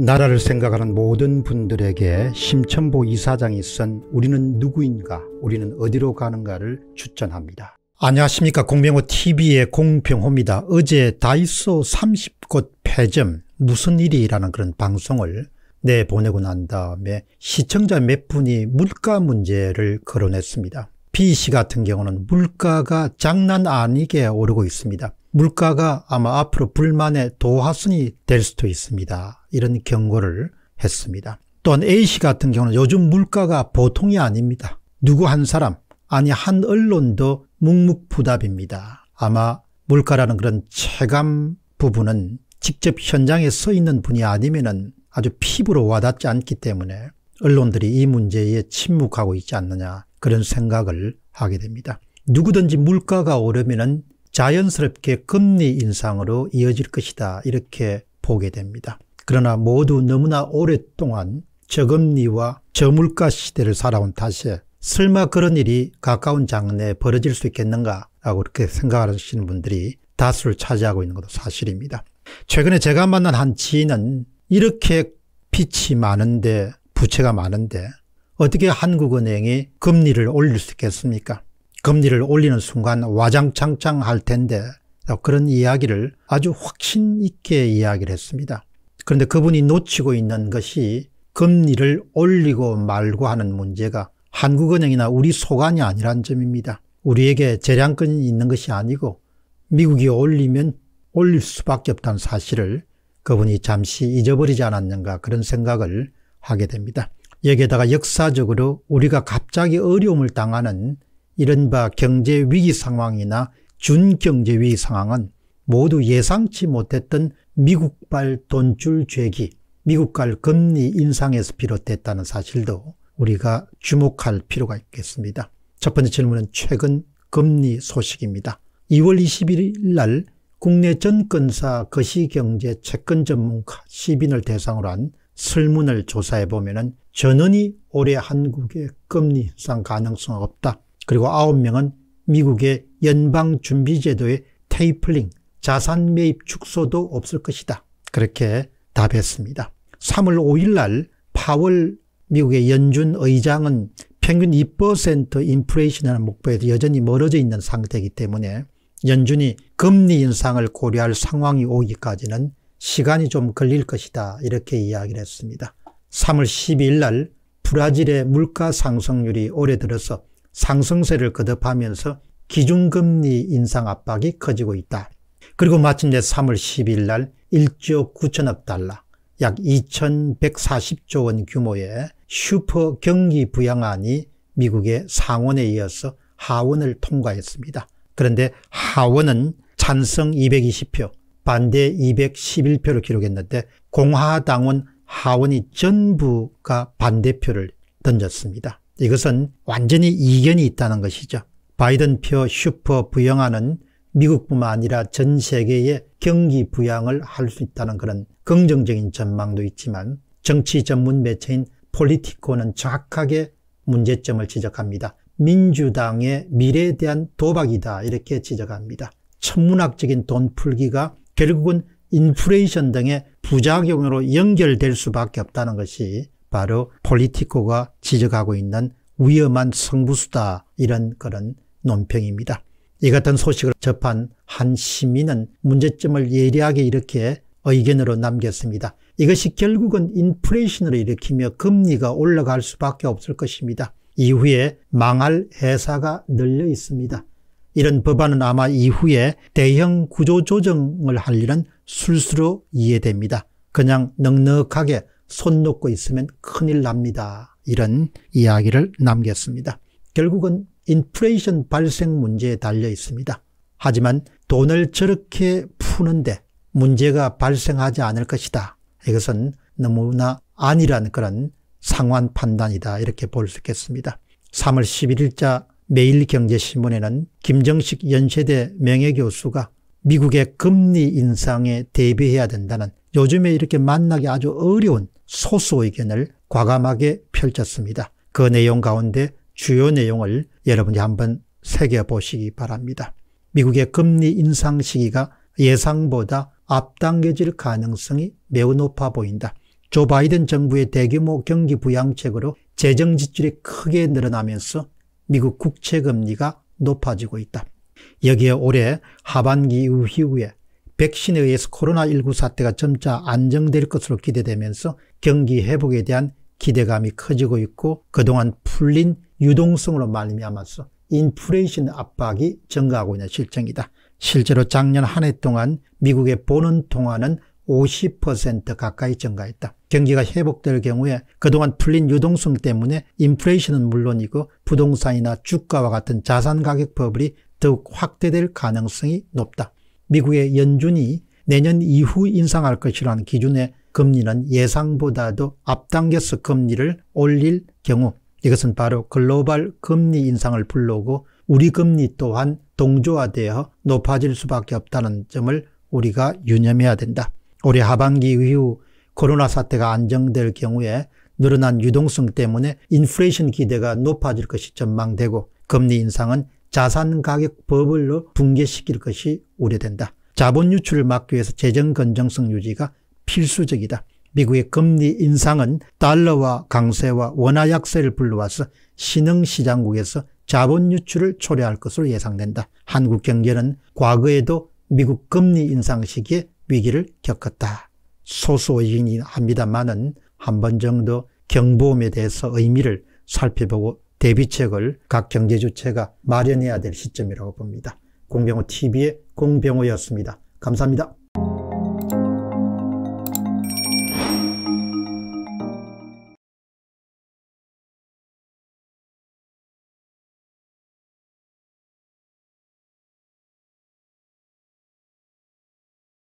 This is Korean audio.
나라를 생각하는 모든 분들에게 심천보 이사장이 쓴 우리는 누구인가 우리는 어디로 가는가를 추천합니다. 안녕하십니까 공병호TV의 공병호입니다. 어제 다이소 30곳 폐점 무슨 일이라는 그런 방송을 내보내고 난 다음에 시청자 몇 분이 물가 문제를 거론했습니다. B씨 같은 경우는 물가가 장난 아니게 오르고 있습니다. 물가가 아마 앞으로 불만의 도화선이 될 수도 있습니다. 이런 경고를 했습니다. 또한 A씨 같은 경우는 요즘 물가가 보통이 아닙니다. 누구 한 사람 아니 한 언론도 묵묵부답입니다. 아마 물가라는 그런 체감 부분은 직접 현장에 서 있는 분이 아니면 아주 피부로 와닿지 않기 때문에 언론들이 이 문제에 침묵하고 있지 않느냐 그런 생각을 하게 됩니다. 누구든지 물가가 오르면 자연스럽게 금리 인상으로 이어질 것이다 이렇게 보게 됩니다. 그러나 모두 너무나 오랫동안 저금리와 저물가 시대를 살아온 탓에 설마 그런 일이 가까운 장래에 벌어질 수 있겠는가라고 그렇게 생각하시는 분들이 다수를 차지하고 있는 것도 사실입니다. 최근에 제가 만난 한 지인은 이렇게 빛이 많은데 부채가 많은데 어떻게 한국은행이 금리를 올릴 수 있겠습니까? 금리를 올리는 순간 와장창창 할 텐데 그런 이야기를 아주 확신 있게 이야기를 했습니다. 그런데 그분이 놓치고 있는 것이 금리를 올리고 말고 하는 문제가 한국은행이나 우리 소관이 아니란 점입니다. 우리에게 재량권이 있는 것이 아니고 미국이 올리면 올릴 수밖에 없다는 사실을 그분이 잠시 잊어버리지 않았는가 그런 생각을 하게 됩니다. 여기에다가 역사적으로 우리가 갑자기 어려움을 당하는 이른바 경제 위기 상황이나 준경제 위기 상황은 모두 예상치 못했던 미국발 돈줄 죄기, 미국발 금리 인상에서 비롯됐다는 사실도 우리가 주목할 필요가 있겠습니다. 첫 번째 질문은 최근 금리 소식입니다. 2월 21일 날 국내 전권사 거시경제 채권 전문가 시빈을 대상으로 한 설문을 조사해보면 전원이 올해 한국의 금리 인상 가능성 없다. 그리고 9명은 미국의 연방준비제도의 테이플링, 자산 매입 축소도 없을 것이다. 그렇게 답했습니다. 3월 5일 날 파월 미국의 연준 의장은 평균 2% 인플레이션이라는 목표에도 여전히 멀어져 있는 상태이기 때문에 연준이 금리 인상을 고려할 상황이 오기까지는 시간이 좀 걸릴 것이다 이렇게 이야기를 했습니다. 3월 12일 날 브라질의 물가 상승률이 올해 들어서 상승세를 거듭하면서 기준금리 인상 압박이 커지고 있다. 그리고 마침내 3월 10일 날 1조 9천억 달러, 약 2140조 원 규모의 슈퍼 경기 부양안이 미국의 상원에 이어서 하원을 통과했습니다. 그런데 하원은 찬성 220표, 반대 211표를 기록했는데 공화당원 하원이 전부가 반대표를 던졌습니다. 이것은 완전히 이견이 있다는 것이죠. 바이든 표 슈퍼 부양안는 미국뿐만 아니라 전세계에 경기 부양을 할 수 있다는 그런 긍정적인 전망도 있지만 정치 전문 매체인 폴리티코는 정확하게 문제점을 지적합니다. 민주당의 미래에 대한 도박이다 이렇게 지적합니다. 천문학적인 돈 풀기가 결국은 인플레이션 등의 부작용으로 연결될 수밖에 없다는 것이 바로 폴리티코가 지적하고 있는 위험한 성부수다 이런 그런 논평입니다. 이 같은 소식을 접한 한 시민은 문제점을 예리하게 이렇게 의견으로 남겼습니다. 이것이 결국은 인플레이션을 일으키며 금리가 올라갈 수밖에 없을 것입니다. 이후에 망할 회사가 늘려 있습니다. 이런 법안은 아마 이후에 대형 구조조정을 할 일은 술수로 이해됩니다. 그냥 넉넉하게 손 놓고 있으면 큰일 납니다. 이런 이야기를 남겼습니다. 결국은 인플레이션 발생 문제에 달려 있습니다. 하지만 돈을 저렇게 푸는데 문제가 발생하지 않을 것이다. 이것은 너무나 아니란 그런 상환 판단이다. 이렇게 볼 수 있겠습니다. 3월 11일자 매일경제신문에는 김정식 연세대 명예교수가 미국의 금리 인상에 대비해야 된다는 요즘에 이렇게 만나기 아주 어려운 소수 의견을 과감하게 펼쳤습니다. 그 내용 가운데 주요 내용을 여러분이 한번 새겨보시기 바랍니다. 미국의 금리 인상 시기가 예상보다 앞당겨질 가능성이 매우 높아 보인다. 조 바이든 정부의 대규모 경기 부양책으로 재정 지출이 크게 늘어나면서 미국 국채 금리가 높아지고 있다. 여기에 올해 하반기 이후 에 백신에 의해서 코로나19 사태가 점차 안정될 것으로 기대되면서 경기 회복에 대한 기대감이 커지고 있고 그동안 풀린 유동성으로 말미암아서 인플레이션 압박이 증가하고 있는 실정이다. 실제로 작년 한 해 동안 미국의 보는 통화는 50% 가까이 증가했다. 경기가 회복될 경우에 그동안 풀린 유동성 때문에 인플레이션은 물론이고 부동산이나 주가와 같은 자산 가격 버블이 더욱 확대될 가능성이 높다. 미국의 연준이 내년 이후 인상할 것이라는 기준에 금리는 예상보다도 앞당겨서 금리를 올릴 경우 이것은 바로 글로벌 금리 인상을 불러오고 우리 금리 또한 동조화되어 높아질 수밖에 없다는 점을 우리가 유념해야 된다. 올해 하반기 이후 코로나 사태가 안정될 경우에 늘어난 유동성 때문에 인플레이션 기대가 높아질 것이 전망되고 금리 인상은 자산 가격 버블로 붕괴시킬 것이 우려된다. 자본 유출을 막기 위해서 재정 건정성 유지가 필수적이다. 미국의 금리 인상은 달러와 강세와 원화 약세를 불러와서 신흥시장국에서 자본 유출을 초래할 것으로 예상된다. 한국 경제는 과거에도 미국 금리 인상 시기에 위기를 겪었다. 소수이긴 의 합니다만은 한 번 정도 경보음에 대해서 의미를 살펴보고 대비책을 각 경제주체가 마련해야 될 시점이라고 봅니다. 공병호 TV의 공병호였습니다. 감사합니다.